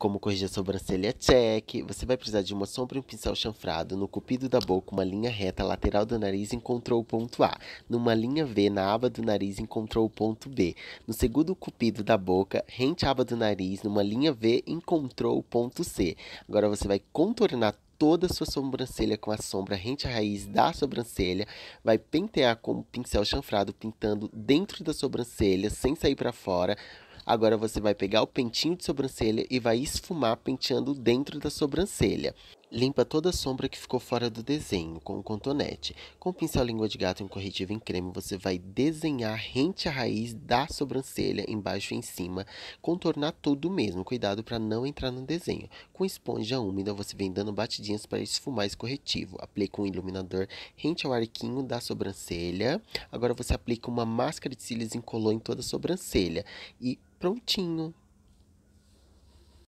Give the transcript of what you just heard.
como corrigir a sobrancelha, é check. Você vai precisar de uma sombra e um pincel chanfrado. No cupido da boca, uma linha reta lateral do nariz encontrou o ponto A. Numa linha V, na aba do nariz, encontrou o ponto B. No segundo cupido da boca, rente à aba do nariz, numa linha V, encontrou o ponto C. Agora você vai contornar toda a sua sobrancelha com a sombra rente à raiz da sobrancelha, vai pentear com o pincel chanfrado, pintando dentro da sobrancelha, sem sair para fora. Agora você vai pegar o pentinho de sobrancelha e vai esfumar penteando dentro da sobrancelha. Limpa toda a sombra que ficou fora do desenho com um contonete. Com o pincel língua de gato e um corretivo em creme, você vai desenhar rente à raiz da sobrancelha, embaixo e em cima. Contornar tudo mesmo, cuidado para não entrar no desenho. Com esponja úmida, você vem dando batidinhas para esfumar esse corretivo. Aplica um iluminador rente ao arquinho da sobrancelha. Agora você aplica uma máscara de cílios incolor em toda a sobrancelha. E prontinho!